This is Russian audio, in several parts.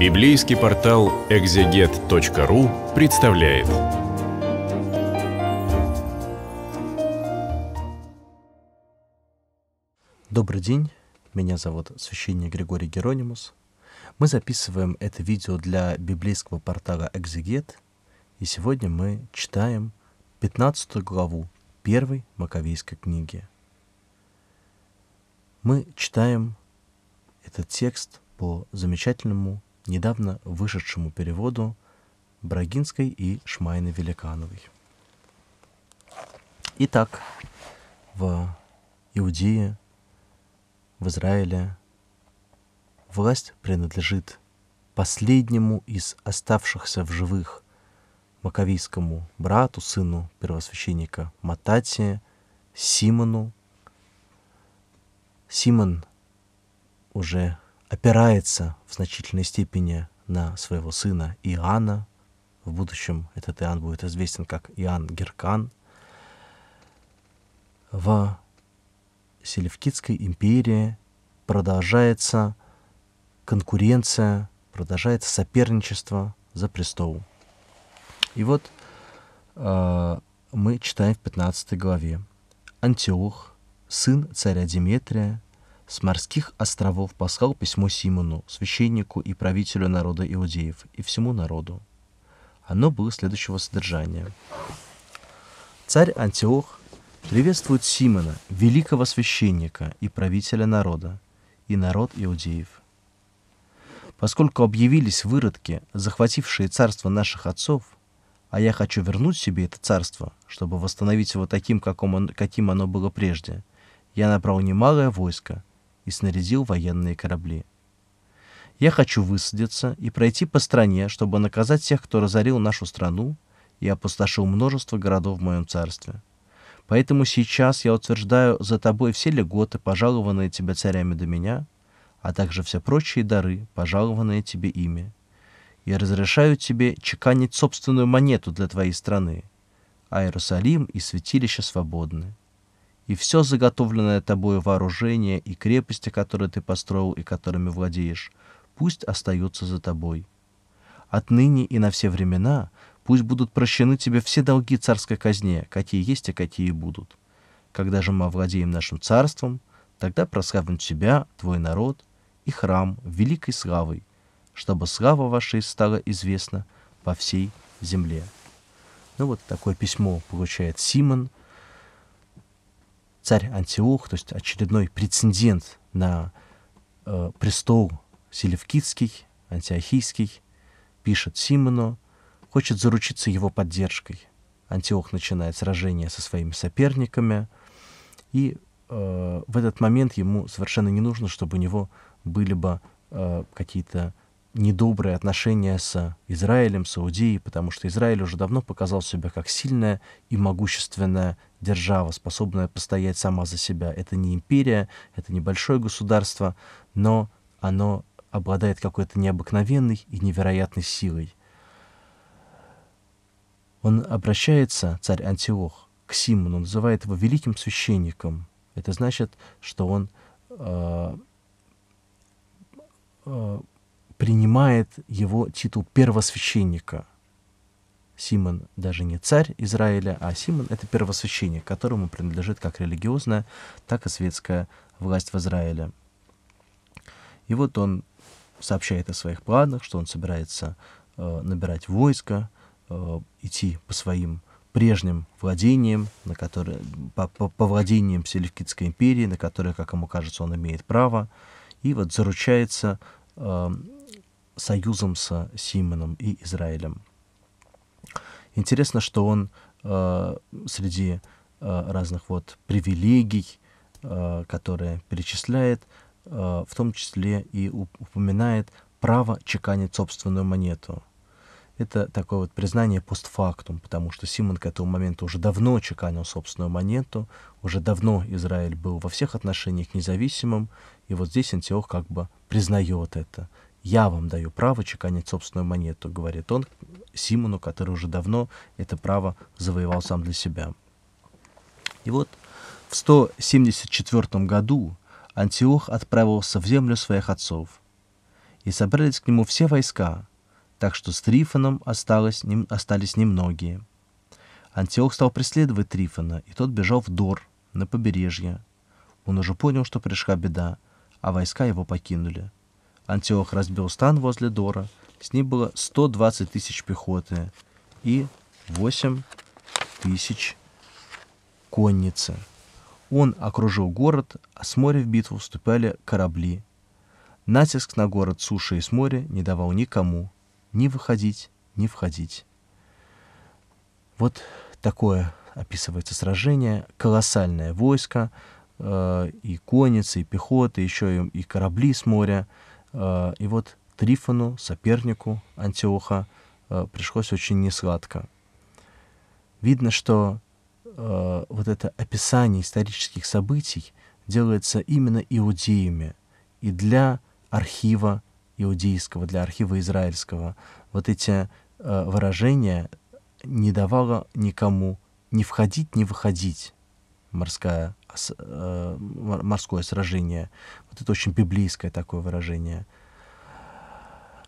Библейский портал экзегет.ру представляет. Добрый день, меня зовут священник Григорий Геронимус. Мы записываем это видео для библейского портала «Экзегет», и сегодня мы читаем 15 главу первой Маковейской книги. Мы читаем этот текст по замечательному недавно вышедшему переводу Брагинской и Шмайны Великановой. Итак, в Иудее, в Израиле власть принадлежит последнему из оставшихся в живых маковийскому брату, сыну первосвященника Мататия, Симону. Симон уже опирается в значительной степени на своего сына Иоанна. В будущем этот Иоанн будет известен как Иоанн Геркан. В Селевкидской империи продолжается конкуренция, продолжается соперничество за престол. И вот э, мы читаем в 15 главе. Антиох, сын царя Димитрия, с морских островов послал письмо Симону, священнику и правителю народа иудеев, и всему народу. Оно было следующего содержания. Царь Антиох приветствует Симона, великого священника и правителя народа, и народ иудеев. Поскольку объявились выродки, захватившие царство наших отцов, а я хочу вернуть себе это царство, чтобы восстановить его таким, каким оно было прежде, я набрал немалое войско, и снарядил военные корабли. Я хочу высадиться и пройти по стране, чтобы наказать тех, кто разорил нашу страну и опустошил множество городов в моем царстве. Поэтому сейчас я утверждаю за тобой все льготы, пожалованные тебе царями до меня, а также все прочие дары, пожалованные тебе ими. Я разрешаю тебе чеканить собственную монету для твоей страны, а Иерусалим и святилище свободны и все заготовленное тобою вооружение и крепости, которые ты построил и которыми владеешь, пусть остаются за тобой. Отныне и на все времена пусть будут прощены тебе все долги царской казне, какие есть и а какие будут. Когда же мы овладеем нашим царством, тогда прославим тебя, твой народ и храм великой славой, чтобы слава вашей стала известна по всей земле. Ну вот такое письмо получает Симон – царь Антиох, то есть очередной прецедент на э, престол Селевкидский, Антиохийский, пишет Симону, хочет заручиться его поддержкой. Антиох начинает сражение со своими соперниками, и э, в этот момент ему совершенно не нужно, чтобы у него были бы э, какие-то недобрые отношения с Израилем, Саудией, потому что Израиль уже давно показал себя как сильная и могущественная держава, способная постоять сама за себя. Это не империя, это небольшое государство, но оно обладает какой-то необыкновенной и невероятной силой. Он обращается, царь Антиох, к Симону, он называет его великим священником. Это значит, что он э, э, принимает его титул первосвященника. Симон даже не царь Израиля, а Симон — это первосвященник, которому принадлежит как религиозная, так и светская власть в Израиле. И вот он сообщает о своих планах, что он собирается э, набирать войско, э, идти по своим прежним владениям, на которые, по, по, по владениям Селевкидской империи, на которые, как ему кажется, он имеет право, и вот заручается э, союзом с Симоном и Израилем. Интересно, что он э, среди э, разных вот привилегий, э, которые перечисляет, э, в том числе и упоминает право чеканить собственную монету. Это такое вот признание постфактум, потому что Симон к этому моменту уже давно чеканил собственную монету, уже давно Израиль был во всех отношениях независимым, и вот здесь Антиох как бы признает это я вам даю право чеканить собственную монету, говорит он Симону, который уже давно это право завоевал сам для себя. И вот в 174 году Антиох отправился в землю своих отцов, и собрались к нему все войска, так что с Трифоном осталось, нем, остались немногие. Антиох стал преследовать Трифона, и тот бежал в Дор, на побережье. Он уже понял, что пришла беда, а войска его покинули – Антиох разбил стан возле Дора. С ним было 120 тысяч пехоты и 8 тысяч конницы. Он окружил город, а с моря в битву вступали корабли. Натиск на город суши и с моря не давал никому ни выходить, ни входить. Вот такое описывается сражение. Колоссальное войско, э, и конницы, и пехоты, еще и, и корабли с моря – Э, и вот Трифону, сопернику Антиоха, э, пришлось очень несладко. Видно, что э, вот это описание исторических событий делается именно иудеями и для архива иудейского, для архива израильского. Вот эти выражения не давало никому не входить, не выходить морская Э, морское сражение. Вот это очень библейское такое выражение.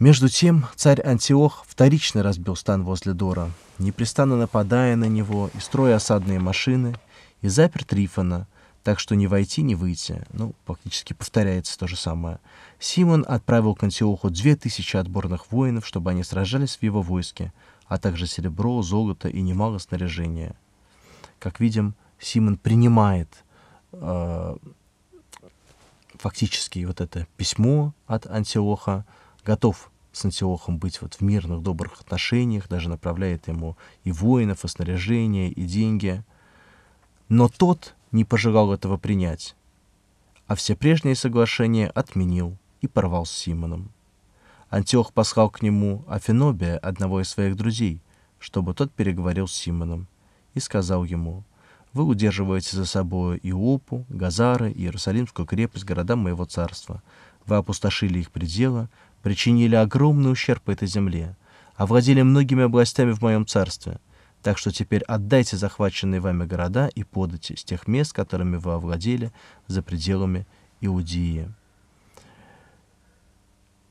Между тем царь Антиох вторично разбил стан возле Дора, непрестанно нападая на него и строя осадные машины, и запер Трифона, так что не войти, не выйти. Ну, фактически повторяется то же самое. Симон отправил к Антиоху две тысячи отборных воинов, чтобы они сражались в его войске, а также серебро, золото и немало снаряжения. Как видим, Симон принимает э, фактически вот это письмо от Антиоха, готов с Антиохом быть вот в мирных, добрых отношениях, даже направляет ему и воинов, и снаряжение, и деньги. Но тот не пожелал этого принять, а все прежние соглашения отменил и порвал с Симоном. Антиох послал к нему Афинобия, одного из своих друзей, чтобы тот переговорил с Симоном, и сказал ему, вы удерживаете за собой Иопу, Газары и Иерусалимскую крепость, города моего царства. Вы опустошили их пределы, причинили огромный ущерб этой земле, овладели многими областями в моем царстве. Так что теперь отдайте захваченные вами города и подайте с тех мест, которыми вы овладели, за пределами Иудеи.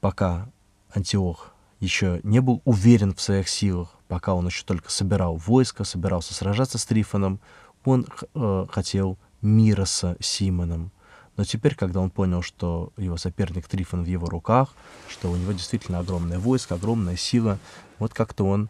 Пока Антиох еще не был уверен в своих силах, пока он еще только собирал войско, собирался сражаться с Трифоном, он э, хотел мира с Симоном. Но теперь, когда он понял, что его соперник Трифон в его руках, что у него действительно огромное войско, огромная сила, вот как-то он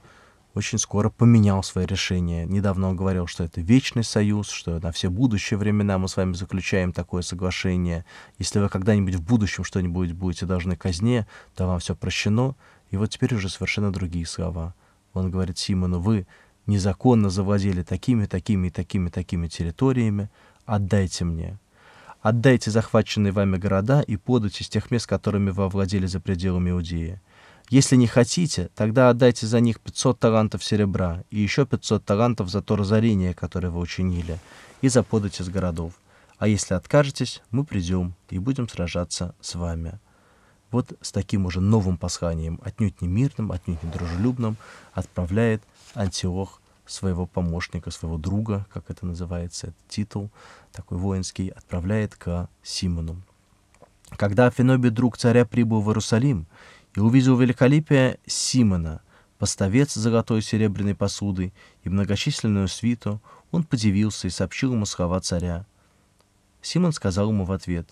очень скоро поменял свое решение. Недавно он говорил, что это вечный союз, что на все будущие времена мы с вами заключаем такое соглашение. Если вы когда-нибудь в будущем что-нибудь будете должны казне, то вам все прощено. И вот теперь уже совершенно другие слова. Он говорит Симону, вы незаконно завладели такими, такими, такими, такими территориями, отдайте мне. Отдайте захваченные вами города и подать из тех мест, которыми вы овладели за пределами Иудеи. Если не хотите, тогда отдайте за них 500 талантов серебра и еще 500 талантов за то разорение, которое вы учинили, и за подать из городов. А если откажетесь, мы придем и будем сражаться с вами. Вот с таким уже новым посланием, отнюдь не мирным, отнюдь не дружелюбным, отправляет Антиох своего помощника, своего друга, как это называется, этот титул, такой воинский, отправляет к Симону. Когда Фенобий, друг царя, прибыл в Иерусалим и увидел великолепие Симона, поставец золотой и серебряной посуды и многочисленную свиту, он подивился и сообщил ему слова царя. Симон сказал ему в ответ,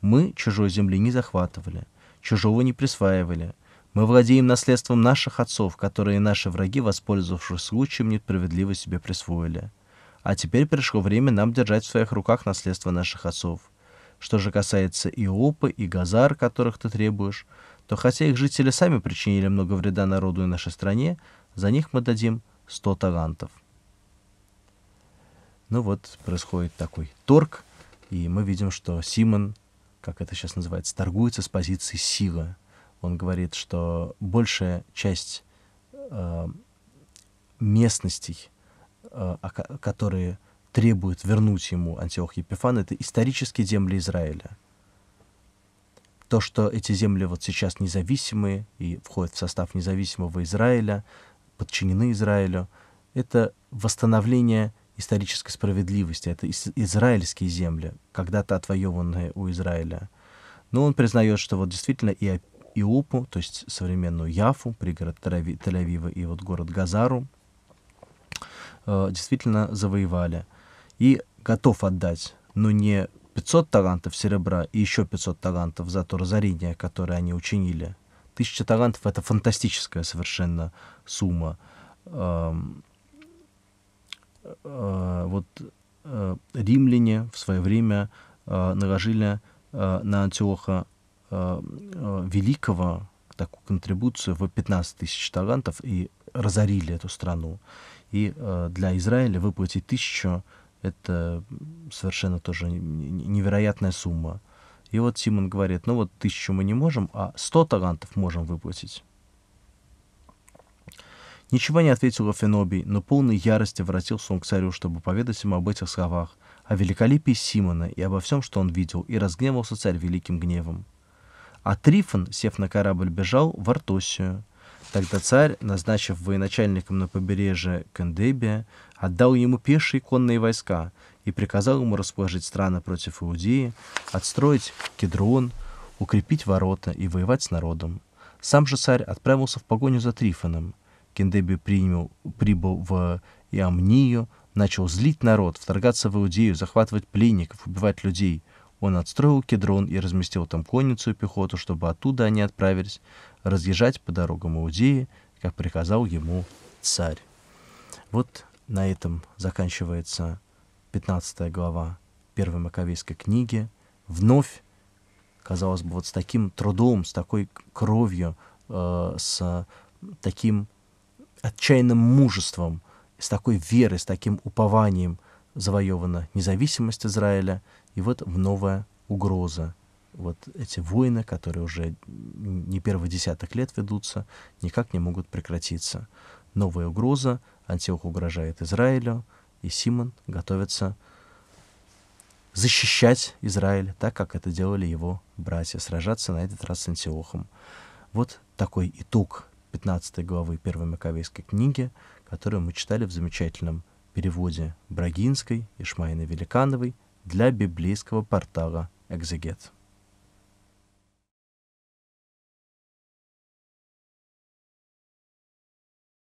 «Мы чужой земли не захватывали, чужого не присваивали, — мы владеем наследством наших отцов, которые наши враги, воспользовавшись случаем, несправедливо себе присвоили. А теперь пришло время нам держать в своих руках наследство наших отцов. Что же касается Иопы и Газар, которых ты требуешь, то хотя их жители сами причинили много вреда народу и нашей стране, за них мы дадим 100 талантов. Ну вот, происходит такой торг, и мы видим, что Симон, как это сейчас называется, торгуется с позиции силы он говорит, что большая часть э, местностей, э, которые требуют вернуть ему Антиох Епифан, это исторические земли Израиля. То, что эти земли вот сейчас независимые и входят в состав независимого Израиля, подчинены Израилю, это восстановление исторической справедливости. Это израильские земли, когда-то отвоеванные у Израиля. Но он признает, что вот действительно и Иупу, то есть современную Яфу, пригород Тель-Авива и вот город Газару, э, действительно завоевали. И готов отдать, но не 500 талантов серебра и еще 500 талантов за то разорение, которое они учинили. Тысяча талантов — это фантастическая совершенно сумма. Эм, э, вот э, римляне в свое время наложили на Антиоха Э, э, великого такую контрибуцию в 15 тысяч талантов и разорили эту страну. И э, для Израиля выплатить тысячу — это совершенно тоже невероятная сумма. И вот Симон говорит, ну вот тысячу мы не можем, а сто талантов можем выплатить. Ничего не ответил Фенобий, но полной ярости вратился он к царю, чтобы поведать ему об этих словах, о великолепии Симона и обо всем, что он видел, и разгневался царь великим гневом. А Трифон, сев на корабль, бежал в Артосию. Тогда царь, назначив военачальником на побережье Кендебия, отдал ему пешие конные войска и приказал ему расположить страны против Иудеи, отстроить Кедрон, укрепить ворота и воевать с народом. Сам же царь отправился в погоню за Трифоном. Кендеби принял, прибыл в Иомнию, начал злить народ, вторгаться в Иудею, захватывать пленников, убивать людей — он отстроил кедрон и разместил там конницу и пехоту, чтобы оттуда они отправились разъезжать по дорогам Иудеи, как приказал ему царь. Вот на этом заканчивается 15 глава первой Маковейской книги. Вновь, казалось бы, вот с таким трудом, с такой кровью, э, с таким отчаянным мужеством, с такой верой, с таким упованием завоевана независимость Израиля. И вот в новая угроза. Вот эти войны, которые уже не первые десяток лет ведутся, никак не могут прекратиться. Новая угроза, Антиох угрожает Израилю, и Симон готовится защищать Израиль, так как это делали его братья, сражаться на этот раз с Антиохом. Вот такой итог 15 главы первой Маковейской книги, которую мы читали в замечательном переводе Брагинской, Ишмаины Великановой, для библейского портала «Экзегет».